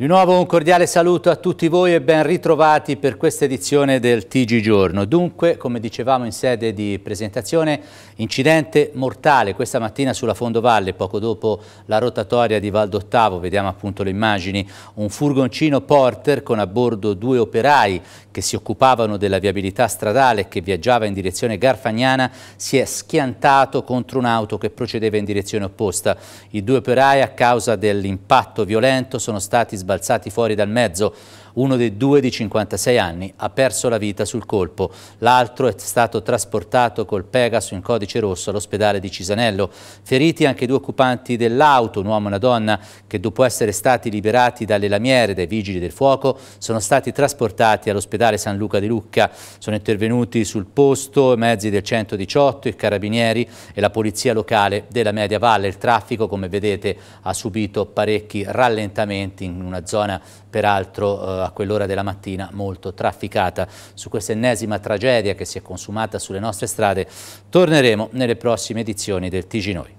Di nuovo un cordiale saluto a tutti voi e ben ritrovati per questa edizione del TG Giorno. Dunque, come dicevamo in sede di presentazione, incidente mortale questa mattina sulla Fondovalle, poco dopo la rotatoria di Valdottavo, vediamo appunto le immagini, un furgoncino Porter con a bordo due operai che si occupavano della viabilità stradale che viaggiava in direzione Garfagnana si è schiantato contro un'auto che procedeva in direzione opposta. I due operai a causa dell'impatto violento sono stati sbagliati sbalzati fuori dal mezzo. Uno dei due di 56 anni ha perso la vita sul colpo, l'altro è stato trasportato col Pegaso in codice rosso all'ospedale di Cisanello. Feriti anche due occupanti dell'auto, un uomo e una donna, che dopo essere stati liberati dalle lamiere dai vigili del fuoco sono stati trasportati all'ospedale San Luca di Lucca. Sono intervenuti sul posto i mezzi del 118, i carabinieri e la polizia locale della Media Valle. Il traffico, come vedete, ha subito parecchi rallentamenti in una zona peraltro eh, a quell'ora della mattina molto trafficata. Su questa ennesima tragedia che si è consumata sulle nostre strade torneremo nelle prossime edizioni del TG Noi.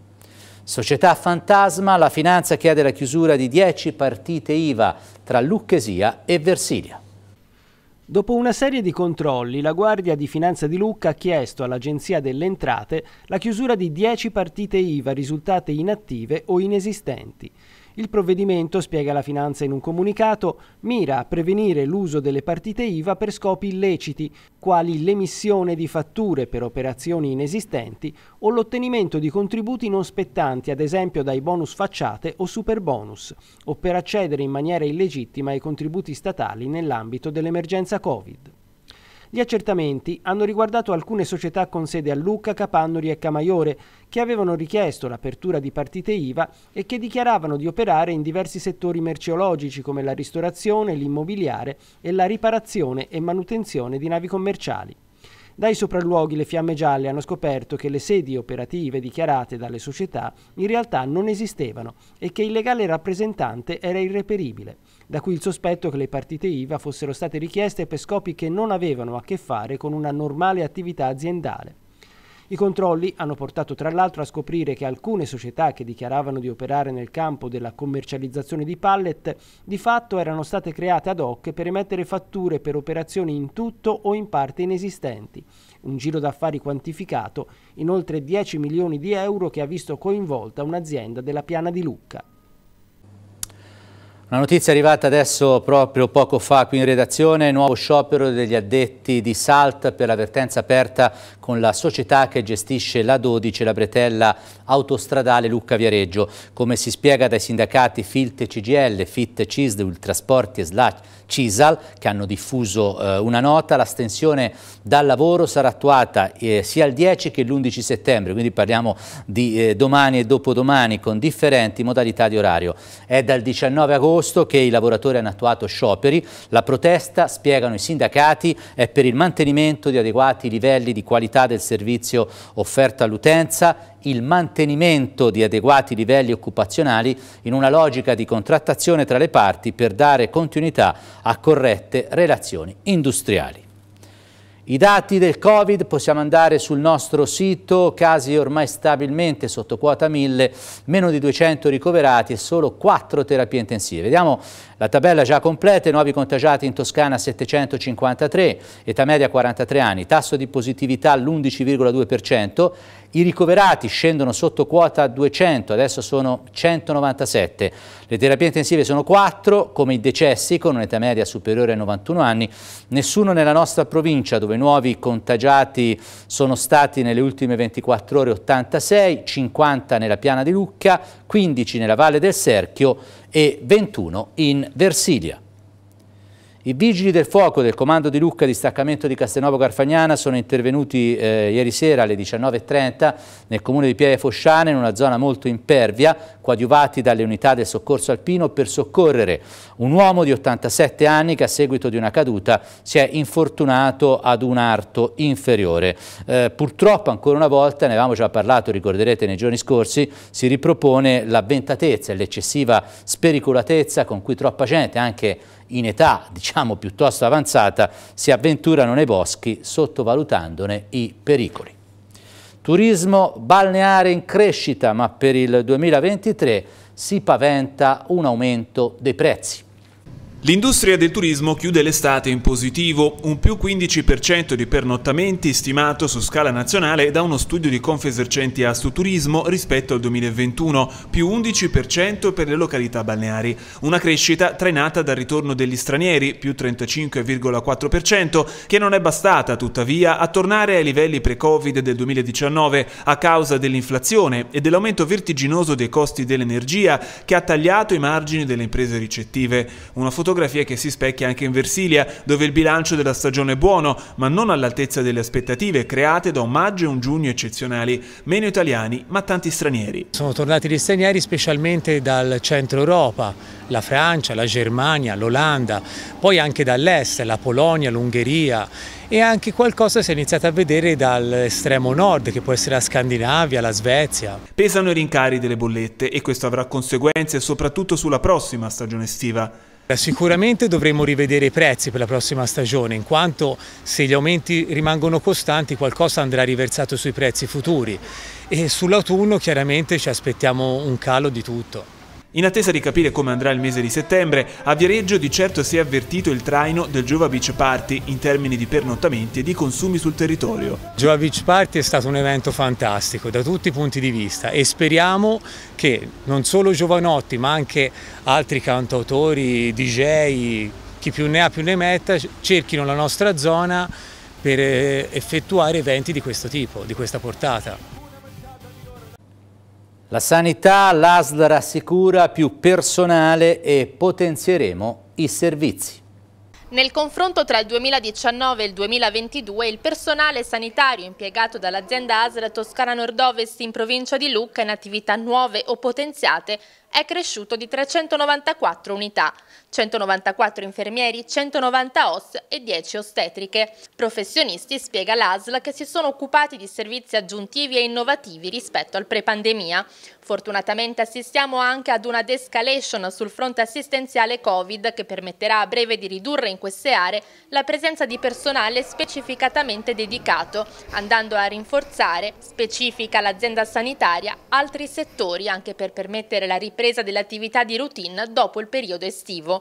Società Fantasma, la finanza chiede la chiusura di 10 partite IVA tra Lucchesia e Versilia. Dopo una serie di controlli, la Guardia di Finanza di Lucca ha chiesto all'Agenzia delle Entrate la chiusura di 10 partite IVA risultate inattive o inesistenti. Il provvedimento, spiega la finanza in un comunicato, mira a prevenire l'uso delle partite IVA per scopi illeciti, quali l'emissione di fatture per operazioni inesistenti o l'ottenimento di contributi non spettanti, ad esempio dai bonus facciate o superbonus, o per accedere in maniera illegittima ai contributi statali nell'ambito dell'emergenza Covid. Gli accertamenti hanno riguardato alcune società con sede a Lucca, Capannori e Camaiore, che avevano richiesto l'apertura di partite IVA e che dichiaravano di operare in diversi settori merceologici come la ristorazione, l'immobiliare e la riparazione e manutenzione di navi commerciali. Dai sopralluoghi le fiamme gialle hanno scoperto che le sedi operative dichiarate dalle società in realtà non esistevano e che il legale rappresentante era irreperibile, da cui il sospetto che le partite IVA fossero state richieste per scopi che non avevano a che fare con una normale attività aziendale. I controlli hanno portato tra l'altro a scoprire che alcune società che dichiaravano di operare nel campo della commercializzazione di pallet di fatto erano state create ad hoc per emettere fatture per operazioni in tutto o in parte inesistenti. Un giro d'affari quantificato in oltre 10 milioni di euro che ha visto coinvolta un'azienda della piana di Lucca. Una notizia arrivata adesso proprio poco fa qui in redazione, nuovo sciopero degli addetti di Salt per l'avvertenza aperta con la società che gestisce la 12, la bretella autostradale Lucca-Viareggio. Come si spiega dai sindacati FILT CGL, FIT CISD, Ultrasporti e SLAC CISAL che hanno diffuso eh, una nota, la stensione dal lavoro sarà attuata eh, sia il 10 che l'11 settembre, quindi parliamo di eh, domani e dopodomani con differenti modalità di orario. È dal 19 agosto agosto che i lavoratori hanno attuato scioperi. La protesta, spiegano i sindacati, è per il mantenimento di adeguati livelli di qualità del servizio offerto all'utenza, il mantenimento di adeguati livelli occupazionali in una logica di contrattazione tra le parti per dare continuità a corrette relazioni industriali. I dati del Covid possiamo andare sul nostro sito, casi ormai stabilmente sotto quota 1000, meno di 200 ricoverati e solo 4 terapie intensive. Vediamo la tabella già completa, nuovi contagiati in Toscana 753, età media 43 anni, tasso di positività all'11,2%, i ricoverati scendono sotto quota 200, adesso sono 197. Le terapie intensive sono 4, come i decessi, con un'età media superiore ai 91 anni. Nessuno nella nostra provincia, dove nuovi contagiati sono stati nelle ultime 24 ore 86, 50 nella piana di Lucca, 15 nella Valle del Serchio e 21 in Versilia. I vigili del fuoco del comando di Lucca distaccamento di Castelnuovo Carfagnana sono intervenuti eh, ieri sera alle 19.30 nel comune di Pieve Fosciane in una zona molto impervia, coadiuvati dalle unità del soccorso alpino per soccorrere un uomo di 87 anni che a seguito di una caduta si è infortunato ad un arto inferiore. Eh, purtroppo ancora una volta, ne avevamo già parlato, ricorderete nei giorni scorsi, si ripropone l'avventatezza e l'eccessiva spericolatezza con cui troppa gente, anche in età diciamo piuttosto avanzata si avventurano nei boschi sottovalutandone i pericoli. Turismo balneare in crescita ma per il 2023 si paventa un aumento dei prezzi. L'industria del turismo chiude l'estate in positivo, un più 15% di pernottamenti stimato su scala nazionale da uno studio di Confesercenti Astuturismo rispetto al 2021, più 11% per le località balneari, una crescita trainata dal ritorno degli stranieri, più 35,4%, che non è bastata tuttavia a tornare ai livelli pre-Covid del 2019 a causa dell'inflazione e dell'aumento vertiginoso dei costi dell'energia che ha tagliato i margini delle imprese ricettive. Una fotografia fotografia che si specchia anche in Versilia, dove il bilancio della stagione è buono, ma non all'altezza delle aspettative create da un maggio e un giugno eccezionali. Meno italiani, ma tanti stranieri. Sono tornati gli stranieri specialmente dal centro Europa, la Francia, la Germania, l'Olanda, poi anche dall'est, la Polonia, l'Ungheria e anche qualcosa si è iniziato a vedere dall'estremo nord, che può essere la Scandinavia, la Svezia. Pesano i rincari delle bollette e questo avrà conseguenze soprattutto sulla prossima stagione estiva. Eh, sicuramente dovremo rivedere i prezzi per la prossima stagione, in quanto se gli aumenti rimangono costanti qualcosa andrà riversato sui prezzi futuri e sull'autunno chiaramente ci aspettiamo un calo di tutto. In attesa di capire come andrà il mese di settembre, a Viareggio di certo si è avvertito il traino del Giova Beach Party in termini di pernottamenti e di consumi sul territorio. Giova Beach Party è stato un evento fantastico da tutti i punti di vista e speriamo che non solo Giovanotti ma anche altri cantautori, DJ, chi più ne ha più ne metta, cerchino la nostra zona per eh, effettuare eventi di questo tipo, di questa portata. La sanità, l'ASL rassicura più personale e potenzieremo i servizi. Nel confronto tra il 2019 e il 2022 il personale sanitario impiegato dall'azienda ASL Toscana Nord-Ovest in provincia di Lucca in attività nuove o potenziate è cresciuto di 394 unità. 194 infermieri, 190 OS e 10 ostetriche. Professionisti, spiega l'ASL, che si sono occupati di servizi aggiuntivi e innovativi rispetto al pre-pandemia. Fortunatamente assistiamo anche ad una de-escalation sul fronte assistenziale Covid che permetterà a breve di ridurre in queste aree la presenza di personale specificatamente dedicato, andando a rinforzare, specifica l'azienda sanitaria, altri settori anche per permettere la ripresa dell'attività di routine dopo il periodo estivo.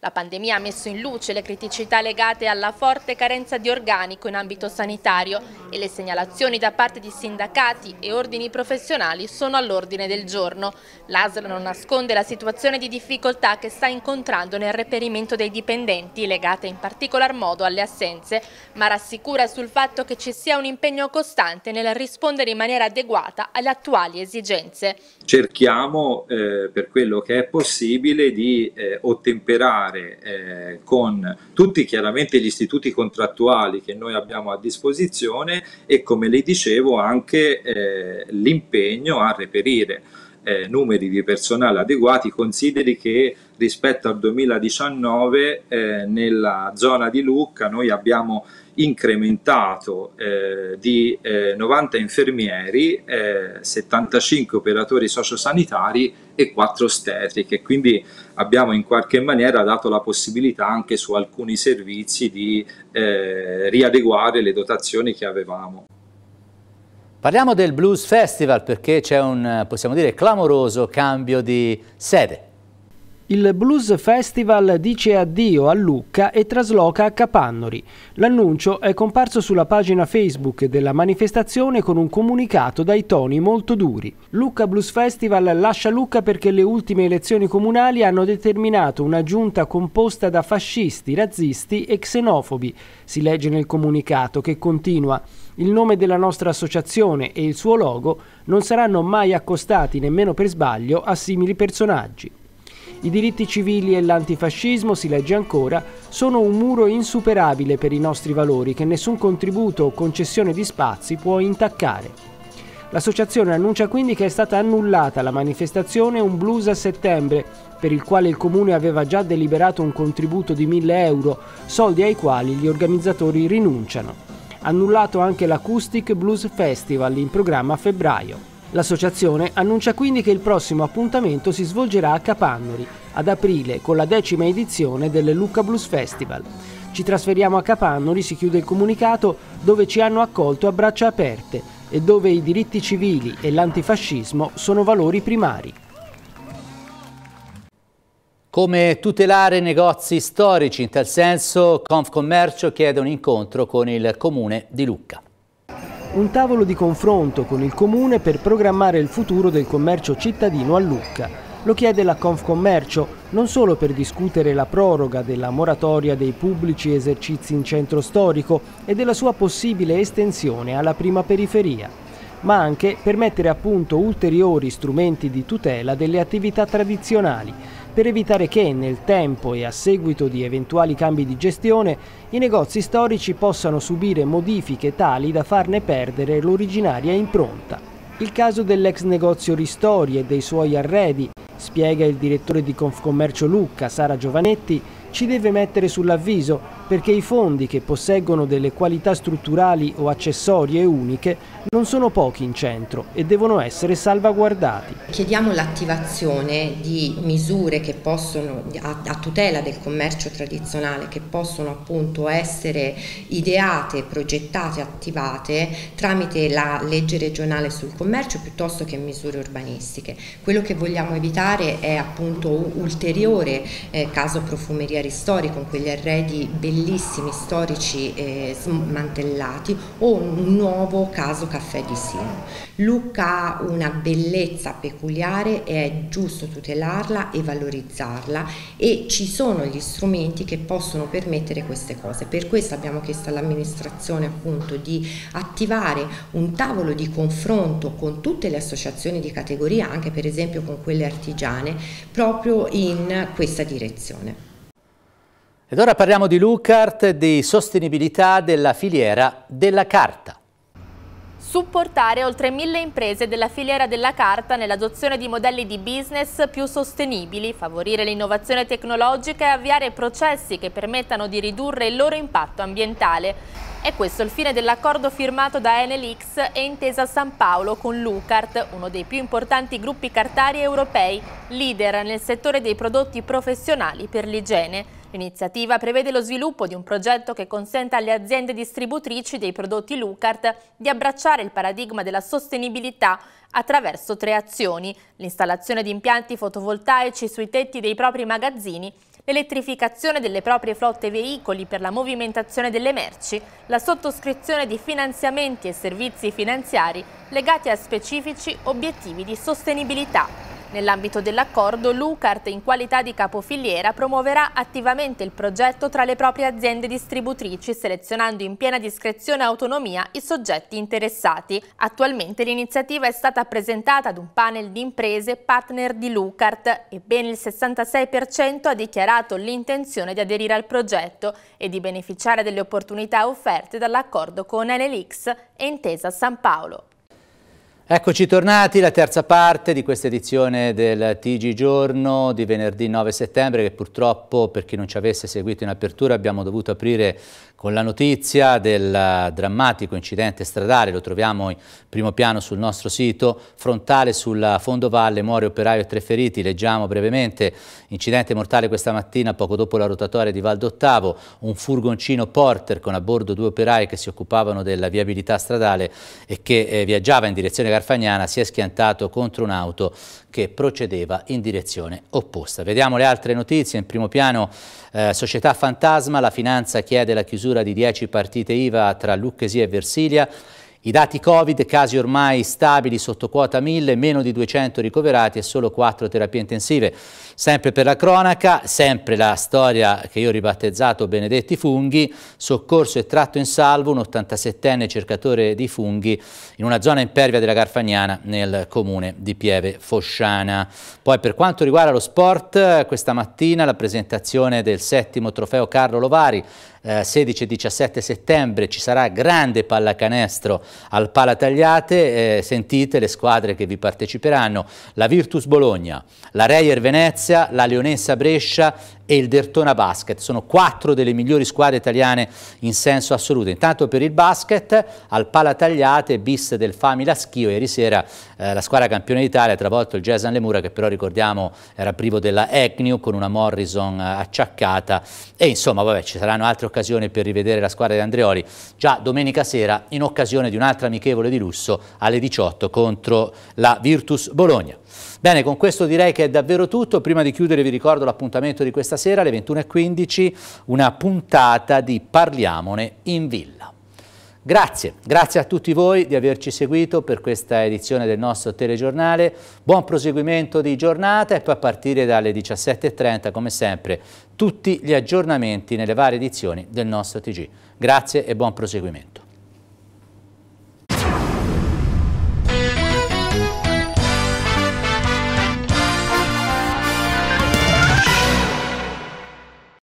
La pandemia ha messo in luce le criticità legate alla forte carenza di organico in ambito sanitario e le segnalazioni da parte di sindacati e ordini professionali sono all'ordine del giorno. L'ASL non nasconde la situazione di difficoltà che sta incontrando nel reperimento dei dipendenti, legate in particolar modo alle assenze, ma rassicura sul fatto che ci sia un impegno costante nel rispondere in maniera adeguata alle attuali esigenze. Cerchiamo eh, per quello che è possibile di eh, ottemperare lavorare eh, con tutti chiaramente gli istituti contrattuali che noi abbiamo a disposizione e come le dicevo anche eh, l'impegno a reperire eh, numeri di personale adeguati, consideri che rispetto al 2019 eh, nella zona di Lucca noi abbiamo incrementato eh, di eh, 90 infermieri, eh, 75 operatori sociosanitari e quattro ostetriche, quindi abbiamo in qualche maniera dato la possibilità anche su alcuni servizi di eh, riadeguare le dotazioni che avevamo. Parliamo del Blues Festival perché c'è un, possiamo dire, clamoroso cambio di sede. Il Blues Festival dice addio a Lucca e trasloca a Capannori. L'annuncio è comparso sulla pagina Facebook della manifestazione con un comunicato dai toni molto duri. Lucca Blues Festival lascia Lucca perché le ultime elezioni comunali hanno determinato una giunta composta da fascisti, razzisti e xenofobi. Si legge nel comunicato che continua il nome della nostra associazione e il suo logo non saranno mai accostati nemmeno per sbaglio a simili personaggi. I diritti civili e l'antifascismo, si legge ancora, sono un muro insuperabile per i nostri valori che nessun contributo o concessione di spazi può intaccare. L'associazione annuncia quindi che è stata annullata la manifestazione Un Blues a settembre, per il quale il comune aveva già deliberato un contributo di 1000 euro, soldi ai quali gli organizzatori rinunciano. Annullato anche l'Acoustic Blues Festival in programma a febbraio. L'associazione annuncia quindi che il prossimo appuntamento si svolgerà a Capannori, ad aprile, con la decima edizione del Lucca Blues Festival. Ci trasferiamo a Capannori, si chiude il comunicato, dove ci hanno accolto a braccia aperte e dove i diritti civili e l'antifascismo sono valori primari. Come tutelare negozi storici? In tal senso Confcommercio chiede un incontro con il comune di Lucca un tavolo di confronto con il Comune per programmare il futuro del commercio cittadino a Lucca. Lo chiede la Confcommercio non solo per discutere la proroga della moratoria dei pubblici esercizi in centro storico e della sua possibile estensione alla prima periferia, ma anche per mettere a punto ulteriori strumenti di tutela delle attività tradizionali per evitare che nel tempo e a seguito di eventuali cambi di gestione i negozi storici possano subire modifiche tali da farne perdere l'originaria impronta. Il caso dell'ex negozio Ristori e dei suoi arredi, spiega il direttore di Confcommercio Lucca, Sara Giovanetti, ci deve mettere sull'avviso perché i fondi che posseggono delle qualità strutturali o accessorie uniche non sono pochi in centro e devono essere salvaguardati. Chiediamo l'attivazione di misure possono, a, a, tutela del commercio tradizionale che possono appunto essere ideate, progettate, attivate tramite la legge regionale sul commercio piuttosto che misure urbanistiche. Quello che vogliamo evitare è appunto ulteriore eh, caso profumeria ristori con quegli arredi bellissimi bellissimi storici eh, smantellati o un nuovo caso Caffè di Sino. Lucca ha una bellezza peculiare e è giusto tutelarla e valorizzarla e ci sono gli strumenti che possono permettere queste cose. Per questo abbiamo chiesto all'amministrazione appunto di attivare un tavolo di confronto con tutte le associazioni di categoria, anche per esempio con quelle artigiane, proprio in questa direzione. Ed ora parliamo di Lucart, di sostenibilità della filiera della carta. Supportare oltre mille imprese della filiera della carta nell'adozione di modelli di business più sostenibili, favorire l'innovazione tecnologica e avviare processi che permettano di ridurre il loro impatto ambientale. È questo il fine dell'accordo firmato da Enel X e Intesa San Paolo con Lucart, uno dei più importanti gruppi cartari europei, leader nel settore dei prodotti professionali per l'igiene. L'iniziativa prevede lo sviluppo di un progetto che consenta alle aziende distributrici dei prodotti Lucart di abbracciare il paradigma della sostenibilità attraverso tre azioni, l'installazione di impianti fotovoltaici sui tetti dei propri magazzini, l'elettrificazione delle proprie flotte veicoli per la movimentazione delle merci, la sottoscrizione di finanziamenti e servizi finanziari legati a specifici obiettivi di sostenibilità. Nell'ambito dell'accordo, Lucart, in qualità di capofiliera, promuoverà attivamente il progetto tra le proprie aziende distributrici, selezionando in piena discrezione e autonomia i soggetti interessati. Attualmente l'iniziativa è stata presentata ad un panel di imprese partner di Lucart e ben il 66% ha dichiarato l'intenzione di aderire al progetto e di beneficiare delle opportunità offerte dall'accordo con Enelix e Intesa San Paolo. Eccoci tornati, la terza parte di questa edizione del TG Giorno di venerdì 9 settembre che purtroppo per chi non ci avesse seguito in apertura abbiamo dovuto aprire con la notizia del drammatico incidente stradale, lo troviamo in primo piano sul nostro sito, frontale sulla Fondovalle, muore operaio e tre feriti, leggiamo brevemente, incidente mortale questa mattina poco dopo la rotatoria di Valdottavo, un furgoncino Porter con a bordo due operai che si occupavano della viabilità stradale e che eh, viaggiava in direzione Garfagnana, si è schiantato contro un'auto che procedeva in direzione opposta. Vediamo le altre notizie, in primo piano eh, Società Fantasma, la finanza chiede la chiusura chiusura di 10 partite IVA tra Lucchesi e Versilia, i dati Covid, casi ormai stabili sotto quota 1000, meno di 200 ricoverati e solo 4 terapie intensive. Sempre per la cronaca, sempre la storia che io ho ribattezzato Benedetti Funghi, soccorso e tratto in salvo un 87enne cercatore di funghi in una zona impervia della Garfagnana nel comune di Pieve Fosciana. Poi per quanto riguarda lo sport, questa mattina la presentazione del settimo trofeo Carlo Lovari 16 eh, e 17 settembre ci sarà grande pallacanestro al Palatagliate, eh, sentite le squadre che vi parteciperanno, la Virtus Bologna, la Reier Venezia, Cassia, la Leonessa Brescia e il Dertona Basket. Sono quattro delle migliori squadre italiane in senso assoluto. Intanto per il basket, al Pala Tagliate, bis del Famila Schio. Ieri sera eh, la squadra campione d'Italia ha travolto il Jason Lemura, che però ricordiamo era privo della Agnew con una Morrison eh, acciaccata. E insomma, vabbè, ci saranno altre occasioni per rivedere la squadra di Andreoli già domenica sera in occasione di un'altra amichevole di lusso alle 18 contro la Virtus Bologna. Bene, con questo direi che è davvero tutto. Prima di chiudere vi ricordo l'appuntamento di questa sera alle 21.15, una puntata di Parliamone in Villa. Grazie, grazie a tutti voi di averci seguito per questa edizione del nostro telegiornale. Buon proseguimento di giornata e poi a partire dalle 17.30, come sempre, tutti gli aggiornamenti nelle varie edizioni del nostro TG. Grazie e buon proseguimento.